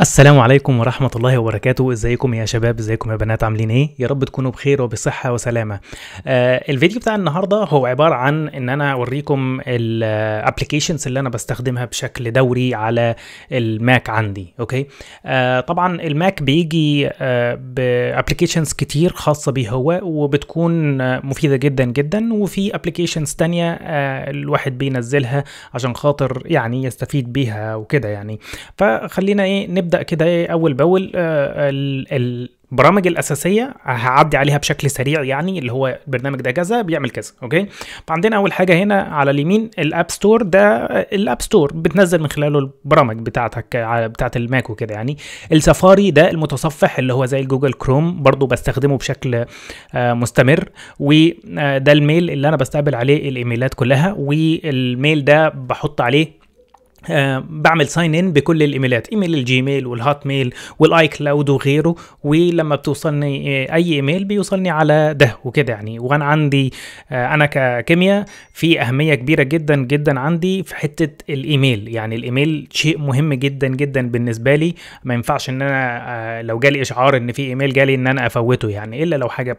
السلام عليكم ورحمة الله وبركاته ازيكم يا شباب ازيكم يا بنات عاملين ايه يا رب تكونوا بخير وبصحة وسلامة آه الفيديو بتاع النهاردة هو عبارة عن ان انا اوريكم الابليكيشنز اللي انا بستخدمها بشكل دوري على الماك عندي اوكي آه طبعا الماك بيجي آه بابليكيشنز كتير خاصة بيه هو وبتكون مفيدة جدا جدا وفي ابليكيشنز تانية آه الواحد بينزلها عشان خاطر يعني يستفيد بيها وكده يعني فخلينا ايه نبدا كده ايه اول باول آه، البرامج الاساسيه هعدي عليها بشكل سريع يعني اللي هو البرنامج ده كذا بيعمل كذا اوكي فعندنا اول حاجه هنا على اليمين الاب ستور ده آه، الاب ستور بتنزل من خلاله البرامج بتاعتك آه، بتاعه الماك وكده يعني السفاري ده المتصفح اللي هو زي الجوجل كروم برضو بستخدمه بشكل مستمر وده الميل اللي انا بستقبل عليه الايميلات كلها والميل ده بحط عليه أه بعمل ساين ان بكل الايميلات ايميل الجيميل والهوت ميل والاي كلاود وغيره ولما بتوصلني آه، اي ايميل بيوصلني على ده وكده يعني وانا عندي أه انا ككيمياء في اهميه كبيره جدا جدا عندي في حته الايميل يعني الايميل شيء مهم جدا جدا بالنسبه لي ما ينفعش ان انا أه لو جالي اشعار ان في ايميل جالي ان انا افوته يعني الا لو حاجه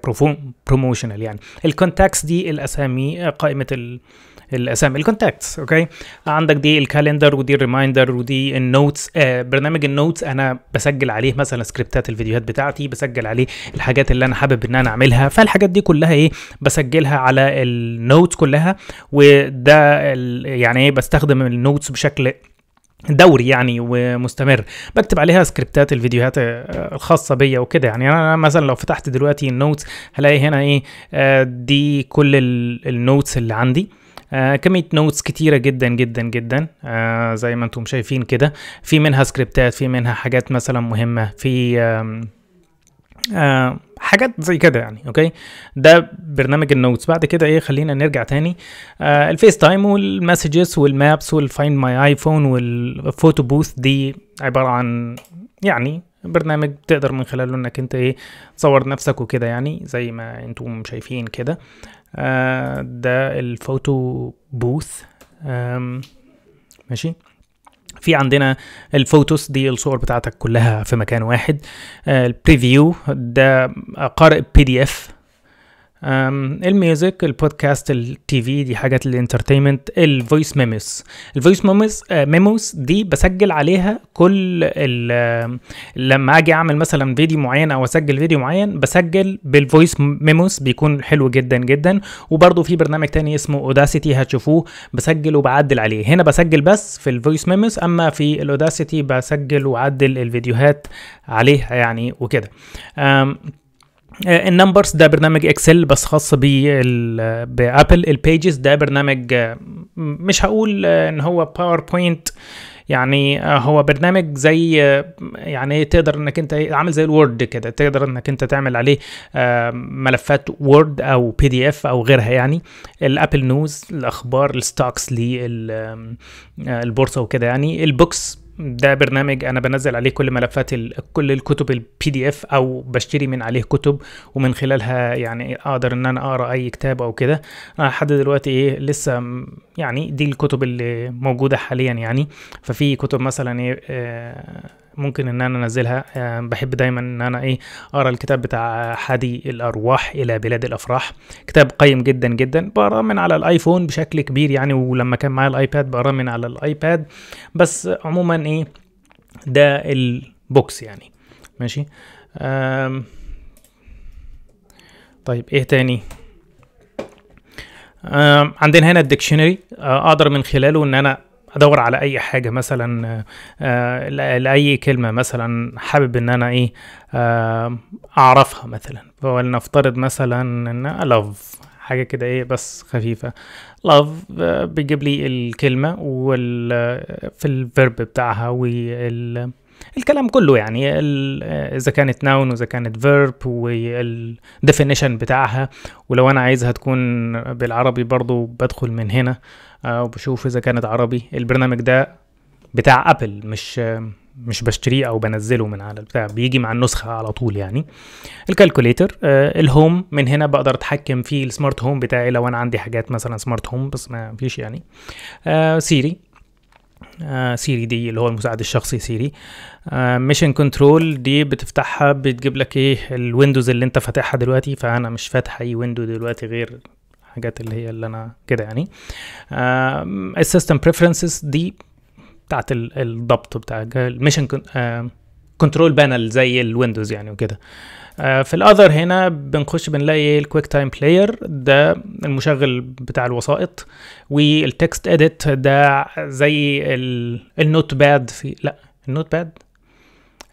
بروموشنال يعني الكونتاكتس دي الاسامي آه، قائمه ال الاسامي الكونتاكتس اوكي عندك دي الكالندر ودي الريمايندر ودي النوتس آه برنامج النوتس انا بسجل عليه مثلا سكريبتات الفيديوهات بتاعتي بسجل عليه الحاجات اللي انا حابب ان انا اعملها فالحاجات دي كلها ايه بسجلها على النوتس كلها وده يعني ايه بستخدم النوتس بشكل دوري يعني ومستمر بكتب عليها سكريبتات الفيديوهات آه، الخاصه بيا وكده يعني انا مثلا لو فتحت دلوقتي النوتس هلاقي هنا ايه آه، دي كل النوتس اللي عندي آه كمية نوتس كتيرة جدا جدا جدا آه زي ما انتم شايفين كده في منها سكريبتات في منها حاجات مثلا مهمة في آه آه حاجات زي كده يعني اوكي ده برنامج النوتس بعد كده ايه خلينا نرجع تاني آه الفيس تايم والمسجز والمابس والفايند ماي ايفون والفوتو بوث دي عباره عن يعني برنامج تقدر من خلاله انك انت ايه تصور نفسك وكده يعني زي ما انتم شايفين كده آه، ده الفوتو بوث ماشي في عندنا الفوتوس دي الصور بتاعتك كلها في مكان واحد آه، البريفيو ده قارئ بي دي اف الميوزك البودكاست التي في دي حاجات الانترتينمنت الفويس ميموس الفويس ميموس أه، ميموس دي بسجل عليها كل لما اجي اعمل مثلا فيديو معين او اسجل فيديو معين بسجل بالفويس ميموس بيكون حلو جدا جدا وبرده في برنامج تاني اسمه اوداسيتي هتشوفوه بسجل وبعدل عليه هنا بسجل بس في الفويس ميموس اما في الاوداسيتي بسجل وعدل الفيديوهات عليه يعني وكده النمبرز آه، ده برنامج اكسل بس خاص بابل البيجز ده برنامج آه، مش هقول آه، ان هو باوربوينت يعني هو برنامج زي يعني تقدر انك انت إيه، عامل زي الوورد كده تقدر انك انت تعمل عليه ملفات وورد او بي دي اف او غيرها يعني الابل نيوز الاخبار الستوكس للبورصه وكده يعني البوكس ده برنامج انا بنزل عليه كل ملفات ال... كل الكتب البي دي اف او بشتري من عليه كتب ومن خلالها يعني اقدر ان انا اقرا اي كتاب او كده انا لحد دلوقتي ايه لسه يعني دي الكتب اللي موجوده حاليا يعني ففي كتب مثلا ايه آه ممكن ان انا انزلها آه، بحب دايما ان انا ايه اقرا الكتاب بتاع حادي الارواح الى بلاد الافراح كتاب قيم جدا جدا بقراه من على الايفون بشكل كبير يعني ولما كان معايا الايباد بقراه من على الايباد بس عموما ايه ده البوكس يعني ماشي طيب ايه تاني عندنا هنا الديكشنري آه، اقدر من خلاله ان انا ادور على اي حاجه مثلا آه، لاي كلمه مثلا حابب ان انا ايه آه، اعرفها مثلا فلنفترض مثلا ان لاف حاجه كده ايه بس خفيفه لاف آه، بيجيب لي الكلمه وال في الفيرب بتاعها وال الكلام كله يعني اذا كانت ناون واذا كانت فيرب والديفينيشن بتاعها ولو انا عايزها تكون بالعربي برضو بدخل من هنا آه، وبشوف اذا كانت عربي البرنامج ده بتاع ابل مش مش بشتريه او بنزله من على البتاع بيجي مع النسخه على طول يعني الكالكوليتر آه، الهوم من هنا بقدر اتحكم في السمارت هوم بتاعي لو انا عندي حاجات مثلا سمارت هوم بس ما فيش يعني سيري آه، سيري آه، دي اللي هو المساعد الشخصي سيري ميشن كنترول دي بتفتحها بتجيب لك ايه الويندوز اللي انت فاتحها دلوقتي فانا مش فاتح اي ويندو دلوقتي غير الحاجات اللي هي اللي انا كده يعني السيستم بريفرنسز دي بتاعت الضبط بتاع الميشن كنترول بانل زي الويندوز يعني وكده آه، في الاذر هنا بنخش بنلاقي الكويك تايم بلاير ده المشغل بتاع الوسائط والتكست اديت ده زي النوت باد في لا النوت باد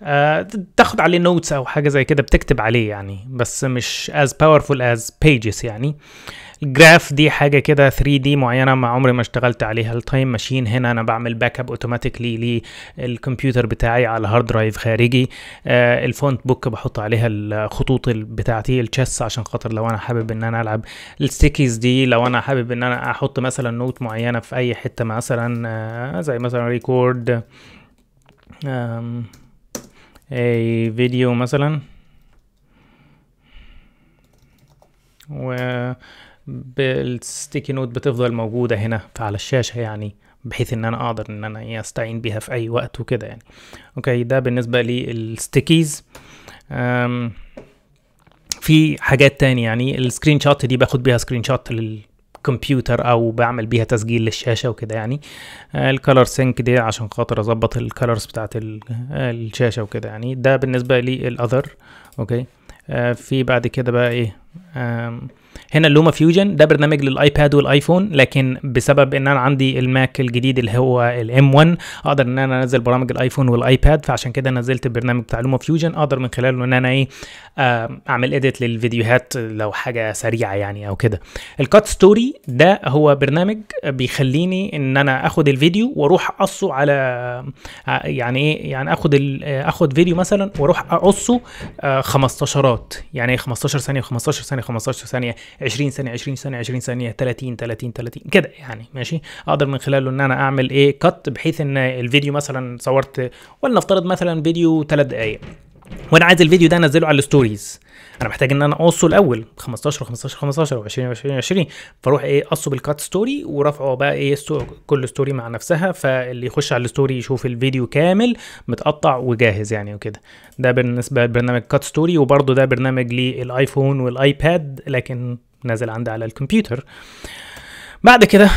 آه تاخد عليه نوتس او حاجه زي كده بتكتب عليه يعني بس مش از باورفول از بيجز يعني الجراف دي حاجه كده 3 دي معينه ما عمري ما اشتغلت عليها التايم ماشين هنا انا بعمل باك اب اوتوماتيكلي للكمبيوتر بتاعي على هارد درايف خارجي آه الفونت بوك بحط عليها الخطوط بتاعتي التشيس عشان خاطر لو انا حابب ان انا العب الستيكيز دي لو انا حابب ان انا احط مثلا نوت معينه في اي حته مثلا آه زي مثلا ريكورد اي فيديو مثلا و بالستيكي نوت بتفضل موجودة هنا على الشاشة يعني بحيث ان انا اقدر ان انا إيه استعين بيها في اي وقت وكده يعني اوكي ده بالنسبة للستيكيز في حاجات تانية يعني السكرين شوت دي باخد بيها سكرين شوت للكمبيوتر او بعمل بيها تسجيل للشاشه وكده يعني آه، الكالر سينك دي عشان خاطر اظبط الكالرز بتاعت آه، الشاشه وكده يعني ده بالنسبه للاذر اوكي آه، في بعد كده بقى ايه هنا اللوما فيوجن ده برنامج للايباد والايفون لكن بسبب ان انا عندي الماك الجديد اللي هو الام 1 اقدر ان انا انزل برامج الايفون والايباد فعشان كده نزلت البرنامج بتاع لوما فيوجن اقدر من خلاله ان انا ايه آه، اعمل اديت للفيديوهات لو حاجه سريعه يعني او كده الكات ستوري ده هو برنامج بيخليني ان انا اخد الفيديو واروح اقصه على آه، يعني ايه يعني اخد آه، اخد فيديو مثلا واروح اقصه 15 يعني 15 إيه، ثانيه 15 ثانيه 15 ثانيه 20 ثانيه 20 ثانيه 20 ثانيه 30 30 30 كده يعني ماشي اقدر من خلاله ان انا اعمل ايه كت بحيث ان الفيديو مثلا صورت ولنفترض مثلا فيديو 3 دقائق وانا عايز الفيديو ده انزله على الستوريز انا محتاج ان انا اقصه الاول 15 15 15 و20 20 20 فاروح ايه اقصه بالكات ستوري ورافعه بقى ايه ستو... كل ستوري مع نفسها فاللي يخش على الستوري يشوف الفيديو كامل متقطع وجاهز يعني وكده ده بالنسبه لبرنامج كات ستوري وبرده ده برنامج للايفون والايباد لكن نازل عندي على الكمبيوتر بعد كده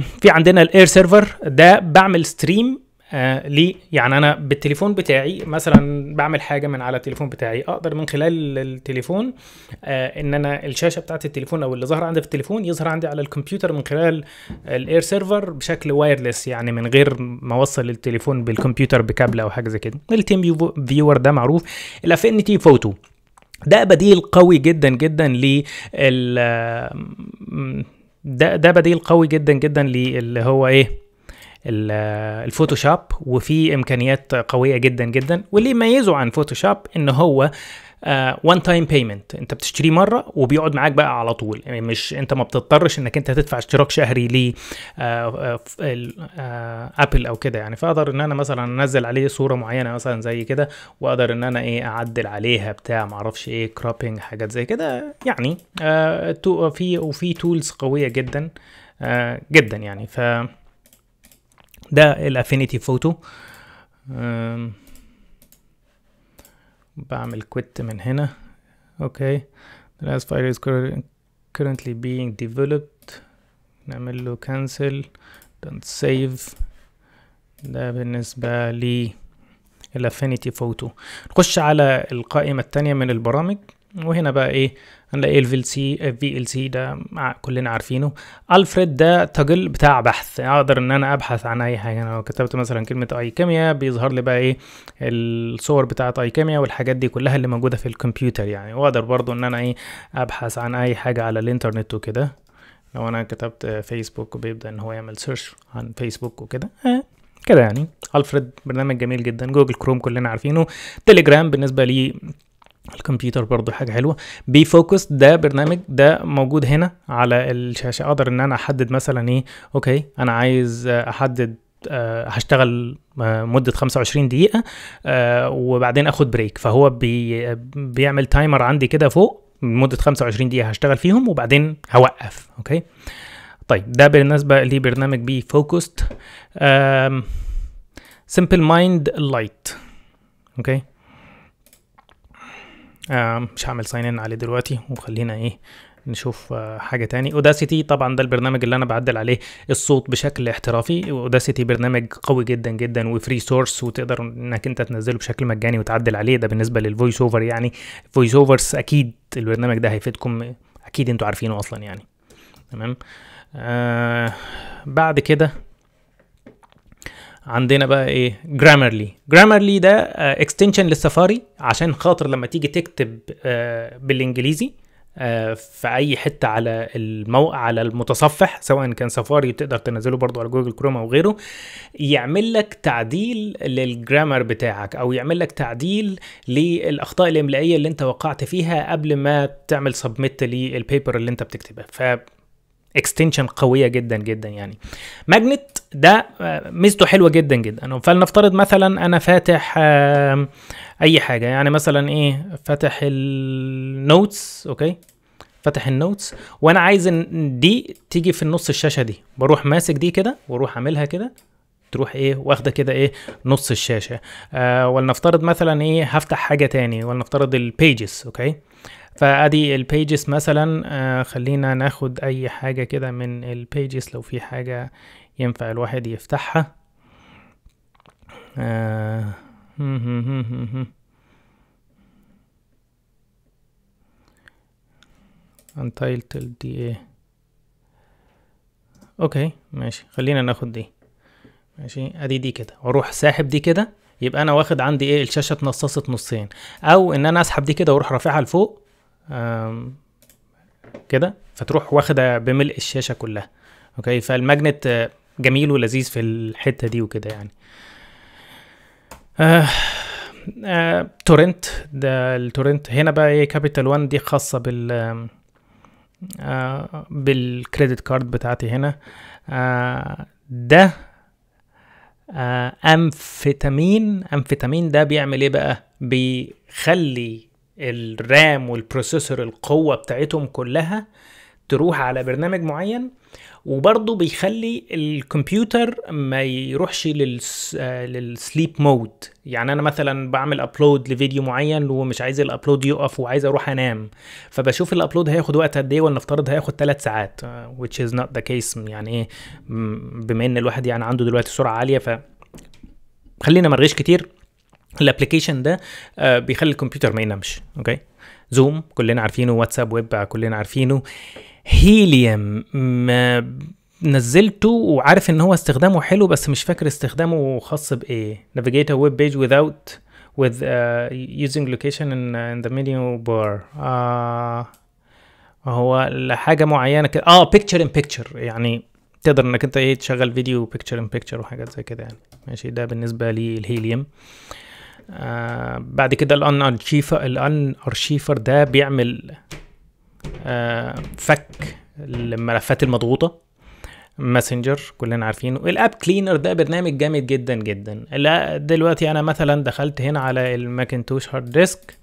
في عندنا الاير سيرفر ده بعمل ستريم آه ليه؟ يعني انا بالتليفون بتاعي مثلا بعمل حاجه من على التليفون بتاعي اقدر من خلال التليفون آه ان انا الشاشه بتاعت التليفون او اللي ظهر عندي في التليفون يظهر عندي على الكمبيوتر من خلال الاير سيرفر بشكل وايرلس يعني من غير ما اوصل التليفون بالكمبيوتر بكابل او حاجه زي كده التيم فيور ده معروف الأفينيتي فوتو ده بديل قوي جدا جدا لل ده ده بديل قوي جدا جدا للي هو ايه الفوتوشوب وفي امكانيات قويه جدا جدا واللي يميزه عن فوتوشوب ان هو وان تايم بيمنت انت بتشتريه مره وبيقعد معاك بقى على طول يعني مش انت ما بتضطرش انك انت تدفع اشتراك شهري آه، آه، ل ابل آه، او كده يعني فاقدر ان انا مثلا انزل عليه صوره معينه مثلا زي كده واقدر ان انا ايه اعدل عليها بتاع معرفش ايه كرابينج حاجات زي كده يعني آه في وفي تولز قويه جدا آه جدا يعني ف ده الافينيتي فوتو بعمل كويت من هنا اوكي the last file is currently being developed نعمل له cancel don't save ده بالنسبة لي الافينيتي فوتو نخش على القائمة التانية من البرامج وهنا بقى ايه هنلاقي الفي ال سي في ال سي ده كلنا عارفينه الفريد ده تاجل بتاع بحث يعني اقدر ان انا ابحث عن اي حاجه انا لو كتبت مثلا كلمه اي كيميا بيظهر لي بقى ايه الصور بتاعه اي كيميا والحاجات دي كلها اللي موجوده في الكمبيوتر يعني واقدر برضو ان انا ايه ابحث عن اي حاجه على الانترنت وكده لو انا كتبت فيسبوك وبيبدا ان هو يعمل سيرش عن فيسبوك وكده آه، كده يعني الفريد برنامج جميل جدا جوجل كروم كلنا عارفينه تليجرام بالنسبه لي الكمبيوتر برضو حاجه حلوه بي فوكس ده برنامج ده موجود هنا على الشاشه اقدر ان انا احدد مثلا ايه اوكي انا عايز احدد أه هشتغل آه، مده 25 دقيقه أه وبعدين اخد بريك فهو بي بيعمل تايمر عندي كده فوق مدة 25 دقيقه هشتغل فيهم وبعدين هوقف اوكي طيب ده بالنسبه لبرنامج بي فوكست سمبل مايند لايت اوكي مش هعمل ساين ان عليه دلوقتي وخلينا ايه نشوف آه، حاجه تاني اوداسيتي طبعا ده البرنامج اللي انا بعدل عليه الصوت بشكل احترافي اوداسيتي برنامج قوي جدا جدا وفري سورس وتقدر انك انت تنزله بشكل مجاني وتعدل عليه ده بالنسبه للفويس اوفر يعني فويس اوفرز اكيد البرنامج ده هيفيدكم اكيد انتوا عارفينه اصلا يعني تمام آه بعد كده عندنا بقى ايه جرامرلي جرامرلي ده اكستنشن آه، للسفاري عشان خاطر لما تيجي تكتب آه، بالانجليزي آه، في اي حته على المو... على المتصفح سواء كان سفاري تقدر تنزله برضو على جوجل كروم او غيره يعمل لك تعديل للجرامر بتاعك او يعمل لك تعديل للاخطاء الاملائيه اللي انت وقعت فيها قبل ما تعمل سبميت للبيبر اللي انت بتكتبها ف اكستنشن قويه جدا جدا يعني ماجنت ده آه، ميزته حلوه جدا جدا فلنفترض مثلا انا فاتح اي حاجه يعني مثلا ايه فاتح النوتس اوكي فاتح النوتس وانا عايز ان دي تيجي في النص الشاشه دي بروح ماسك دي كده واروح عاملها كده تروح ايه واخده كده ايه نص الشاشه آه ولنفترض مثلا ايه هفتح حاجه تاني ولنفترض البيجز اوكي فادي البيجز مثلا آه، خلينا ناخد اي حاجه كده من البيجز لو في حاجه ينفع الواحد يفتحها آه، untitled دي اوكي ماشي خلينا ناخد دي ماشي ادي دي كده واروح ساحب دي كده يبقى انا واخد عندي ايه الشاشه اتنصصت نصين او ان انا اسحب دي كده واروح رافعها لفوق كده فتروح واخده بملء الشاشه كلها اوكي فالماجنت جميل ولذيذ في الحته دي وكده يعني آه آه تورنت ده التورنت هنا بقى ايه كابيتال 1 دي خاصه بال آه بالكريدت كارد بتاعتي هنا آه ده آه امفيتامين امفيتامين ده بيعمل ايه بقى بيخلي الرام والبروسيسور القوه بتاعتهم كلها تروح على برنامج معين وبرضه بيخلي الكمبيوتر ما يروحش للس... للسليب مود يعني انا مثلا بعمل ابلود لفيديو معين ومش عايز الابلود يقف وعايز اروح انام فبشوف الابلود هياخد وقت قد ايه ولنفترض هياخد 3 ساعات آه، which is not the case يعني ايه بما ان الواحد يعني عنده دلوقتي سرعه عاليه ف خلينا مرغيش كتير الابلكيشن ده آه، بيخلي الكمبيوتر ما ينامش اوكي زوم كلنا عارفينه واتساب ويب كلنا عارفينه هيليوم نزلته وعارف ان هو استخدامه حلو بس مش فاكر استخدامه خاص بايه نافيجيتر ويب بيج without with uh, using location in, آه، in the menu bar uh, هو لحاجه معينه كده اه picture in picture يعني تقدر انك انت ايه تشغل فيديو picture in picture وحاجات زي كده يعني ماشي ده بالنسبه للهيليوم آه آه بعد كده الان ارشيفر الان ارشيفر ده بيعمل آه فك الملفات المضغوطه ماسنجر كلنا عارفينه الاب كلينر ده برنامج جامد جدا جدا لا دلوقتي انا مثلا دخلت هنا على الماكنتوش هارد آه، ديسك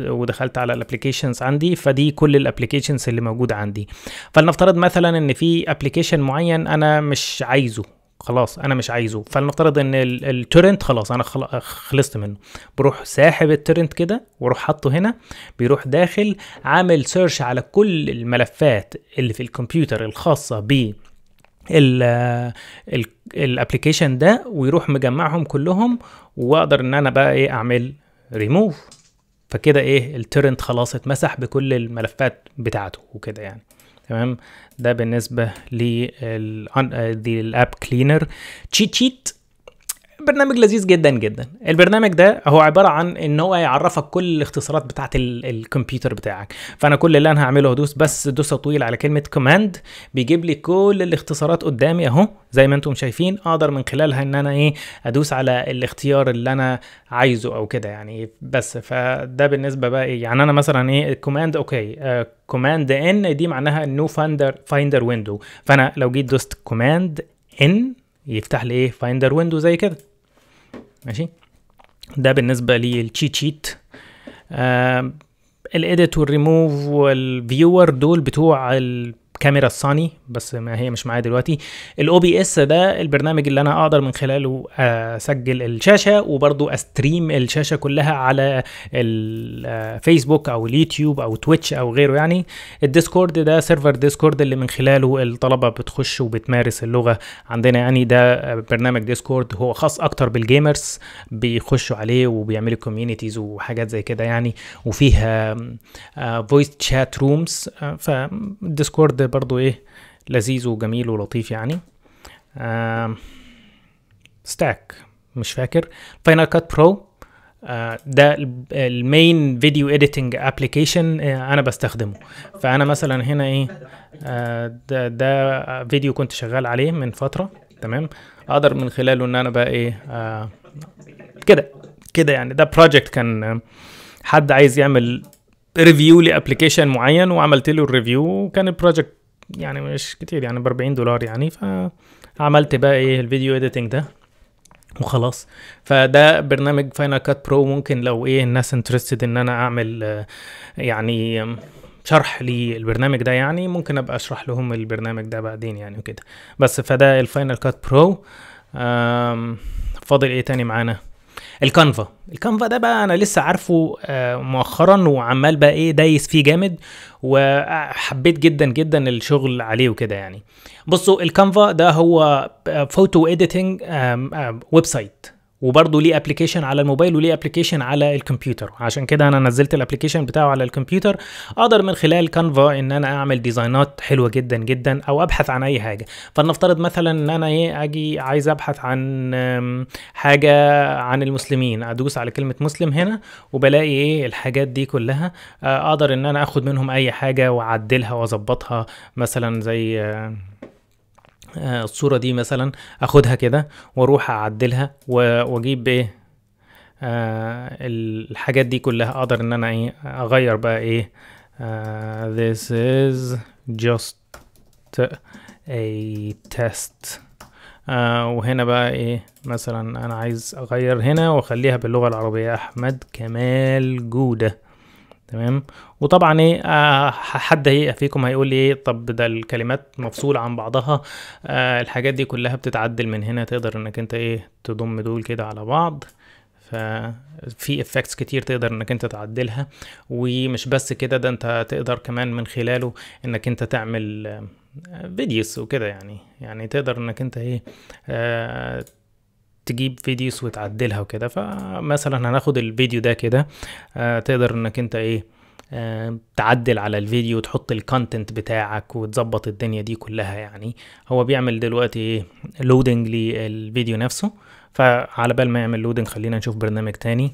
ودخلت على الابلكيشنز عندي فدي كل الابلكيشنز اللي موجوده عندي فلنفترض مثلا ان في ابلكيشن معين انا مش عايزه خلاص انا مش عايزه فلنفترض ان التورنت خلاص انا خلصت منه بروح ساحب التورنت كده واروح حاطه هنا بيروح داخل عامل سيرش على كل الملفات اللي في الكمبيوتر الخاصه ب الابلكيشن ده ويروح مجمعهم كلهم واقدر ان انا بقى ايه اعمل ريموف فكده ايه التورنت خلاص اتمسح بكل الملفات بتاعته وكده يعني تمام ده بالنسبه آه، آه، للاب كلينر تشيت برنامج لذيذ جدا جدا البرنامج ده هو عباره عن ان هو يعرفك كل الاختصارات بتاعه الكمبيوتر بتاعك فانا كل اللي انا هعمله هدوس بس دوسه طويل على كلمه كوماند بيجيب لي كل الاختصارات قدامي اهو زي ما انتم شايفين اقدر من خلالها ان انا ايه ادوس على الاختيار اللي انا عايزه او كده يعني بس فده بالنسبه بقى ايه يعني انا مثلا ايه كوماند اوكي كوماند آه، ان دي معناها نو فايندر فايندر ويندو فانا لو جيت دوست كوماند ان يفتح لي ايه فايندر ويندو زي كده ماشي ده بالنسبه للتشيت شيت آه الاديت والريموف والفيور دول بتوع ال كاميرا الصاني بس ما هي مش معايا دلوقتي الاو بي اس ده البرنامج اللي انا اقدر من خلاله آه، اسجل الشاشه وبرضو استريم الشاشه كلها على الفيسبوك آه، او اليوتيوب او تويتش او غيره يعني الديسكورد ده سيرفر ديسكورد اللي من خلاله الطلبه بتخش وبتمارس اللغه عندنا يعني ده آه، برنامج ديسكورد هو خاص اكتر بالجيمرز بيخشوا عليه وبيعملوا كوميونيتيز وحاجات زي كده يعني وفيها فويس تشات رومز فالديسكورد ده برضو ايه لذيذ وجميل ولطيف يعني ستاك مش فاكر فاينل كات برو ده المين فيديو اديتنج ابلكيشن انا بستخدمه فانا مثلا هنا ايه آه، ده, ده فيديو كنت شغال عليه من فتره تمام اقدر من خلاله ان انا بقى ايه آه، كده كده يعني ده بروجكت كان آه، حد عايز يعمل ريفيو لابلكيشن معين وعملت له الريفيو وكان البروجكت يعني مش كتير يعني ب 40 دولار يعني فعملت بقى ايه الفيديو اديتنج ده وخلاص فده برنامج فاينل كات برو ممكن لو ايه الناس انترستد ان انا اعمل يعني شرح للبرنامج ده يعني ممكن ابقى اشرح لهم البرنامج ده بعدين يعني وكده بس فده الفاينل كات برو فاضل ايه تاني معانا الكانفا الكانفا ده بقى انا لسه عارفه آه، مؤخرا وعمال بقى ايه دايس فيه جامد وحبيت جدا جدا الشغل عليه وكده يعني بصوا الكانفا ده هو فوتو اديتنج ويب سايت وبرضه ليه ابلكيشن على الموبايل وليه ابلكيشن على الكمبيوتر عشان كده انا نزلت الابلكيشن بتاعه على الكمبيوتر اقدر من خلال كانفا ان انا اعمل ديزاينات حلوه جدا جدا او ابحث عن اي حاجه فلنفترض مثلا ان انا ايه اجي عايز ابحث عن حاجه عن المسلمين ادوس على كلمه مسلم هنا وبلاقي ايه الحاجات دي كلها آه، اقدر ان انا اخد منهم اي حاجه واعدلها واظبطها مثلا زي الصورة دي مثلا اخدها كده واروح اعدلها واجيب ايه آه الحاجات دي كلها اقدر ان انا ايه اغير بقى ايه آه this is just a test آه وهنا بقى ايه مثلا انا عايز اغير هنا واخليها باللغة العربية احمد كمال جودة تمام وطبعا ايه آه، حد هي فيكم هيقول لي ايه طب ده الكلمات مفصوله عن بعضها آه الحاجات دي كلها بتتعدل من هنا تقدر انك انت ايه تضم دول كده على بعض ففي افكتس كتير تقدر انك انت تعدلها ومش بس كده ده انت تقدر كمان من خلاله انك انت تعمل فيديوز آه، وكده يعني يعني تقدر انك انت ايه آه تجيب فيديوز وتعدلها وكده فمثلا هناخد الفيديو ده كده آه، تقدر انك انت ايه آه، تعدل على الفيديو وتحط الكونتنت بتاعك وتظبط الدنيا دي كلها يعني هو بيعمل دلوقتي ايه لودنج للفيديو نفسه فعلى بال ما يعمل لودنج خلينا نشوف برنامج تاني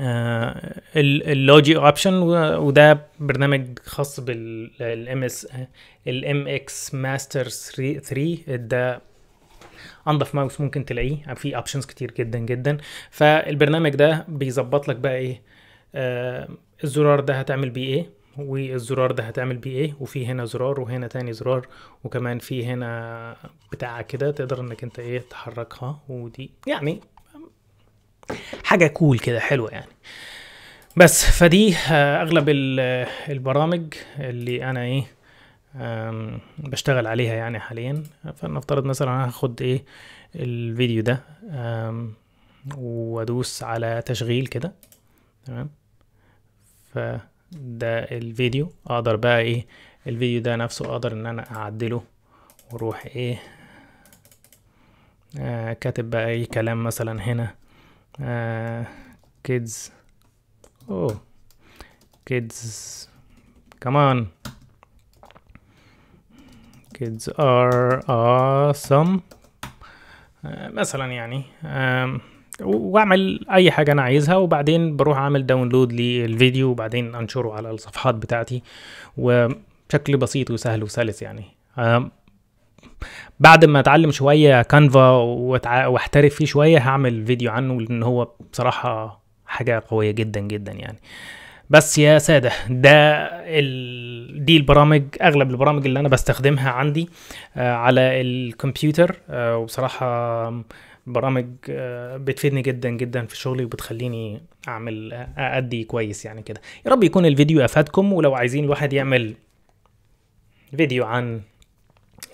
آه، اللوجي اوبشن وده برنامج خاص بالام اس الام اكس ماستر 3 ده انضف ماوس ممكن تلاقيه في اوبشنز كتير جدا جدا فالبرنامج ده بيظبط لك بقى ايه آه الزرار ده هتعمل بيه ايه والزرار ده هتعمل بيه ايه وفي هنا زرار وهنا تاني زرار وكمان في هنا بتاع كده تقدر انك انت ايه تحركها ودي يعني حاجه كول cool كده حلوه يعني بس فدي آه، اغلب آه، البرامج اللي انا ايه بشتغل عليها يعني حاليا فلنفترض مثلا هاخد ايه الفيديو ده وادوس على تشغيل كده تمام فده الفيديو اقدر بقى ايه الفيديو ده نفسه اقدر ان انا اعدله واروح ايه آه كاتب بقى اي كلام مثلا هنا كيدز آه، اوه كيدز كمان kids are awesome آه، مثلا يعني واعمل اي حاجة انا عايزها وبعدين بروح اعمل داونلود للفيديو وبعدين انشره على الصفحات بتاعتي وبشكل بسيط وسهل وسلس يعني بعد ما اتعلم شوية كانفا واحترف فيه شوية هعمل فيديو عنه لان هو بصراحة حاجة قوية جدا جدا يعني بس يا ساده ده ال... دي البرامج اغلب البرامج اللي انا بستخدمها عندي آه، على الكمبيوتر آه، وبصراحه برامج آه، بتفيدني جدا جدا في شغلي وبتخليني اعمل ادي كويس يعني كده يا رب يكون الفيديو افادكم ولو عايزين الواحد يعمل فيديو عن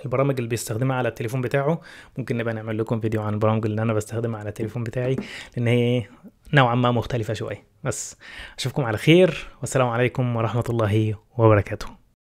البرامج اللي بيستخدمها على التليفون بتاعه ممكن نبقى نعمل لكم فيديو عن البرامج اللي انا بستخدمها على التليفون بتاعي لان هي إيه؟ نوعا ما مختلفة شوي بس أشوفكم على خير والسلام عليكم ورحمة الله وبركاته